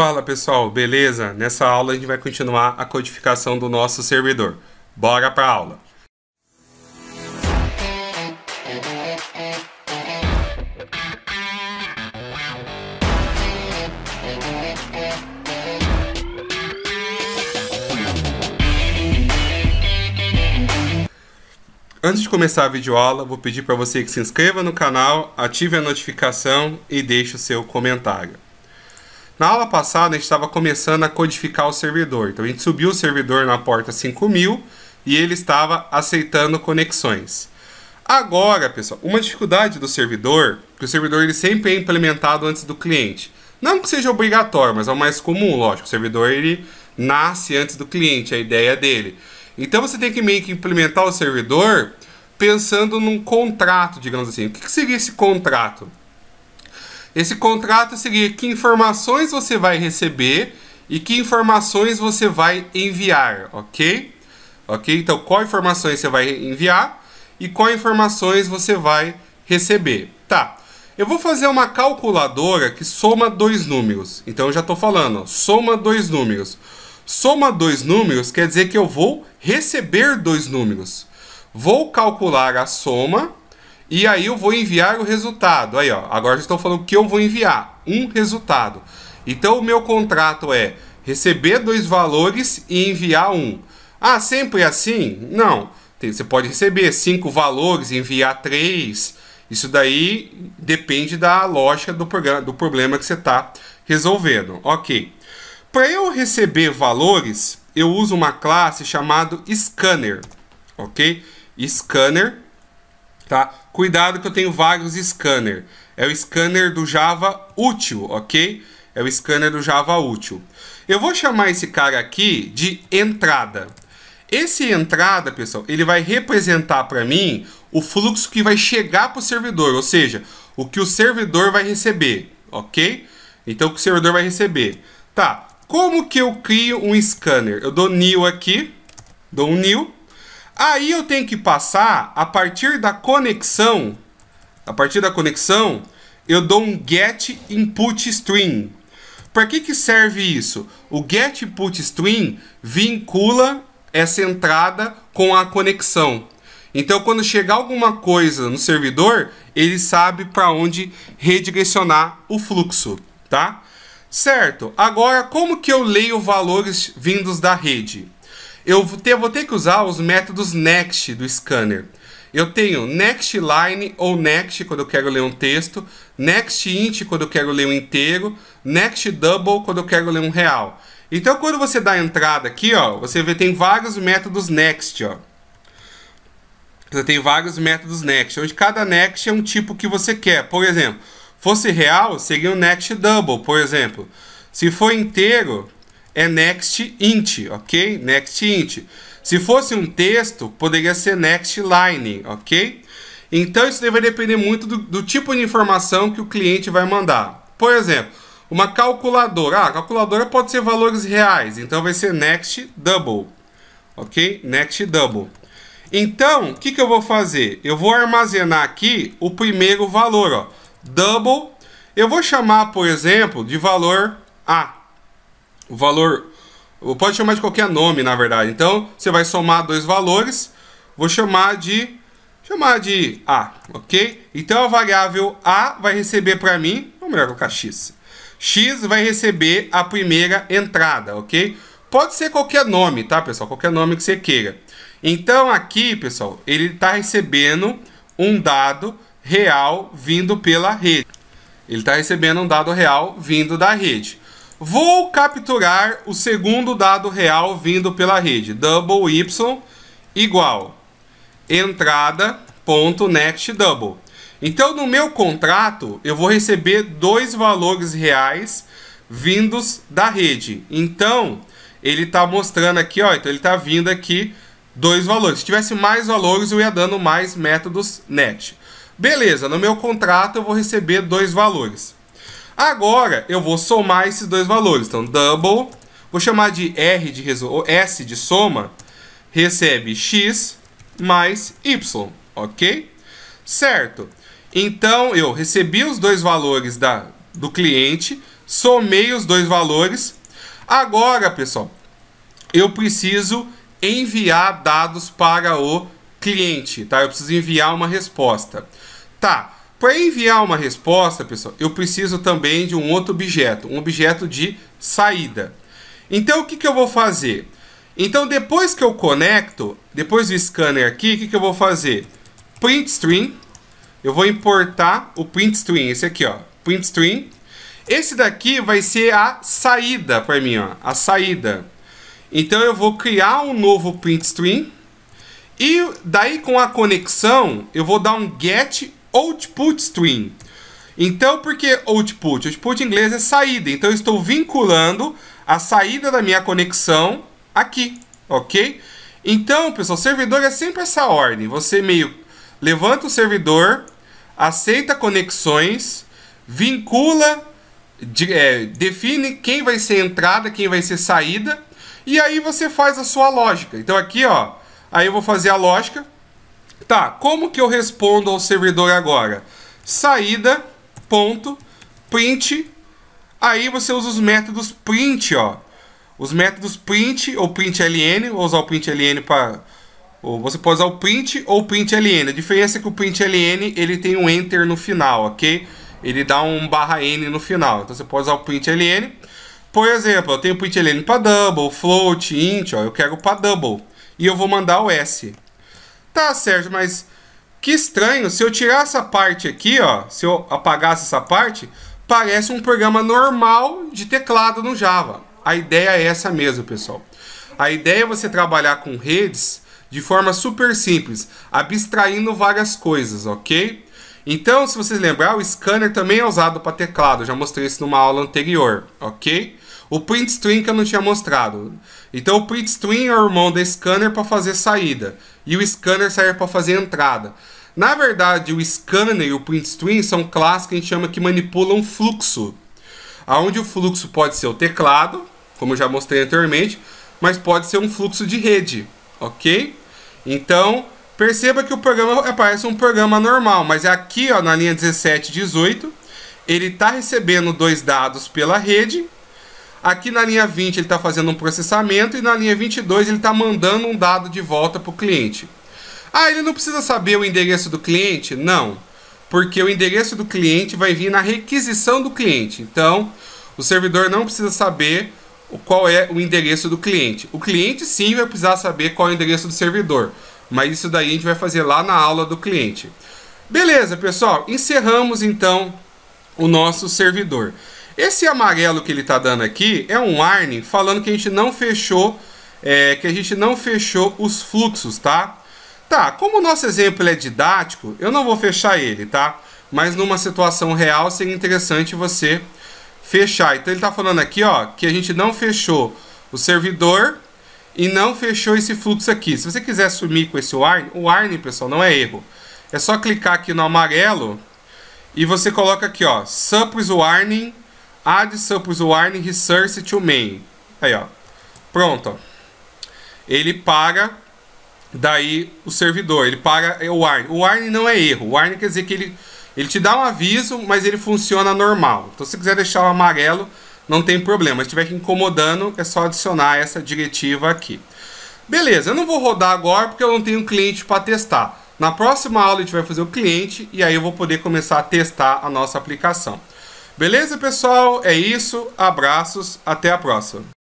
Fala pessoal, beleza? Nessa aula a gente vai continuar a codificação do nosso servidor. Bora para a aula! Antes de começar a videoaula, vou pedir para você que se inscreva no canal, ative a notificação e deixe o seu comentário. Na aula passada, a gente estava começando a codificar o servidor. Então, a gente subiu o servidor na porta 5000 e ele estava aceitando conexões. Agora, pessoal, uma dificuldade do servidor, que o servidor ele sempre é implementado antes do cliente. Não que seja obrigatório, mas é o mais comum, lógico. O servidor ele nasce antes do cliente, é a ideia dele. Então você tem que meio que implementar o servidor pensando num contrato, digamos assim. O que, que seria esse contrato? Esse contrato é seria que informações você vai receber e que informações você vai enviar, ok? Ok? Então, qual informações você vai enviar e qual informações você vai receber. Tá. Eu vou fazer uma calculadora que soma dois números. Então, eu já estou falando, ó, soma dois números. Soma dois números quer dizer que eu vou receber dois números. Vou calcular a soma e aí eu vou enviar o resultado. Aí, ó, agora estou falando que eu vou enviar um resultado. Então o meu contrato é receber dois valores e enviar um. Ah, sempre é assim? Não. Você pode receber cinco valores e enviar três. Isso daí depende da lógica do, programa, do problema que você está resolvendo. Ok. Para eu receber valores, eu uso uma classe chamada scanner. Ok? Scanner tá? Cuidado que eu tenho vários scanner. É o scanner do Java útil, ok? É o scanner do Java útil. Eu vou chamar esse cara aqui de entrada. Esse entrada, pessoal, ele vai representar para mim o fluxo que vai chegar para o servidor, ou seja, o que o servidor vai receber, ok? Então, o que o servidor vai receber. Tá, como que eu crio um scanner? Eu dou new aqui, dou um new, Aí eu tenho que passar a partir da conexão. A partir da conexão, eu dou um get input string. Para que, que serve isso? O get input string vincula essa entrada com a conexão. Então, quando chegar alguma coisa no servidor, ele sabe para onde redirecionar o fluxo, tá? Certo. Agora, como que eu leio valores vindos da rede? eu vou ter, vou ter que usar os métodos next do scanner. Eu tenho next line ou next quando eu quero ler um texto, next int quando eu quero ler um inteiro, next double quando eu quero ler um real. Então quando você dá a entrada aqui, ó, você vê tem vários métodos next, ó. Você tem vários métodos next, onde cada next é um tipo que você quer. Por exemplo, fosse real, seria um next double, por exemplo. Se for inteiro, é next int, ok? Next int. Se fosse um texto, poderia ser next line, ok? Então isso deve depender muito do, do, tipo de informação que o cliente vai mandar. Por exemplo, uma calculadora. Ah, a calculadora pode ser valores reais, então vai ser next double, ok? Next double. Então, o que, que eu vou fazer? Eu vou armazenar aqui o primeiro valor, ó, double. Eu vou chamar, por exemplo, de valor A, o valor. Pode chamar de qualquer nome, na verdade. Então, você vai somar dois valores. Vou chamar de. Chamar de A, ok? Então a variável A vai receber para mim. Ou melhor, colocar X. X vai receber a primeira entrada, ok? Pode ser qualquer nome, tá, pessoal? Qualquer nome que você queira. Então aqui, pessoal, ele está recebendo um dado real vindo pela rede. Ele está recebendo um dado real vindo da rede. Vou capturar o segundo dado real vindo pela rede. Double y igual entrada ponto next double. Então no meu contrato eu vou receber dois valores reais vindos da rede. Então ele está mostrando aqui, ó, então ele está vindo aqui dois valores. Se tivesse mais valores eu ia dando mais métodos net. Beleza, no meu contrato eu vou receber dois valores. Agora eu vou somar esses dois valores. Então, double, vou chamar de R de resol... S de soma, recebe x mais y, ok? Certo. Então, eu recebi os dois valores da, do cliente, somei os dois valores. Agora, pessoal, eu preciso enviar dados para o cliente, tá? Eu preciso enviar uma resposta. Tá, para enviar uma resposta, pessoal, eu preciso também de um outro objeto, um objeto de saída. Então, o que, que eu vou fazer? Então, depois que eu conecto, depois do scanner aqui, o que, que eu vou fazer? Print stream. Eu vou importar o print stream, esse aqui, ó. Print stream. Esse daqui vai ser a saída para mim, ó. A saída. Então, eu vou criar um novo print stream. E daí, com a conexão, eu vou dar um get output string. Então, por que output? Output em inglês é saída. Então, eu estou vinculando a saída da minha conexão aqui, ok? Então, pessoal, servidor é sempre essa ordem. Você meio levanta o servidor, aceita conexões, vincula, de, é, define quem vai ser entrada, quem vai ser saída, e aí você faz a sua lógica. Então, aqui, ó, aí eu vou fazer a lógica Tá, como que eu respondo ao servidor agora? Saída, ponto, print. Aí você usa os métodos print, ó. Os métodos print ou println, vou usar o println para ou você pode usar o print ou println. A diferença é que o println ele tem um enter no final, ok? Ele dá um barra n no final. Então você pode usar o println. Por exemplo, eu tenho println para double, float, int, ó, eu quero para double. E eu vou mandar o s. Tá, Sérgio, mas que estranho. Se eu tirar essa parte aqui, ó, se eu apagasse essa parte, parece um programa normal de teclado no Java. A ideia é essa mesmo, pessoal. A ideia é você trabalhar com redes de forma super simples, abstraindo várias coisas, ok? Então, se vocês lembrar, o scanner também é usado para teclado. Eu já mostrei isso numa aula anterior, ok? o print string que eu não tinha mostrado. Então o print string é o irmão da scanner para fazer saída e o scanner serve para fazer entrada. Na verdade, o scanner e o print string são classes que a gente chama que manipulam fluxo, aonde o fluxo pode ser o teclado, como eu já mostrei anteriormente, mas pode ser um fluxo de rede, ok? Então perceba que o programa aparece um programa normal, mas é aqui ó, na linha 17 18 ele está recebendo dois dados pela rede Aqui na linha 20 ele está fazendo um processamento e na linha 22 ele está mandando um dado de volta para o cliente. Ah, ele não precisa saber o endereço do cliente? Não, porque o endereço do cliente vai vir na requisição do cliente. Então, o servidor não precisa saber qual é o endereço do cliente. O cliente sim vai precisar saber qual é o endereço do servidor, mas isso daí a gente vai fazer lá na aula do cliente. Beleza, pessoal, encerramos então o nosso servidor. Esse amarelo que ele está dando aqui é um warning falando que a gente não fechou, é, que a gente não fechou os fluxos, tá? Tá, como o nosso exemplo é didático, eu não vou fechar ele, tá? Mas numa situação real seria interessante você fechar. Então ele está falando aqui, ó, que a gente não fechou o servidor e não fechou esse fluxo aqui. Se você quiser sumir com esse warning, o warning, pessoal, não é erro. É só clicar aqui no amarelo e você coloca aqui, ó, Suppress Warning Add samples warning resource to main. Aí, ó. Pronto. Ele para daí o servidor, ele para o warning. O warning não é erro. O warning quer dizer que ele ele te dá um aviso, mas ele funciona normal. Então, se quiser deixar o amarelo, não tem problema. Se estiver incomodando, é só adicionar essa diretiva aqui. Beleza, eu não vou rodar agora porque eu não tenho cliente para testar. Na próxima aula a gente vai fazer o cliente e aí eu vou poder começar a testar a nossa aplicação. Beleza, pessoal? É isso. Abraços. Até a próxima.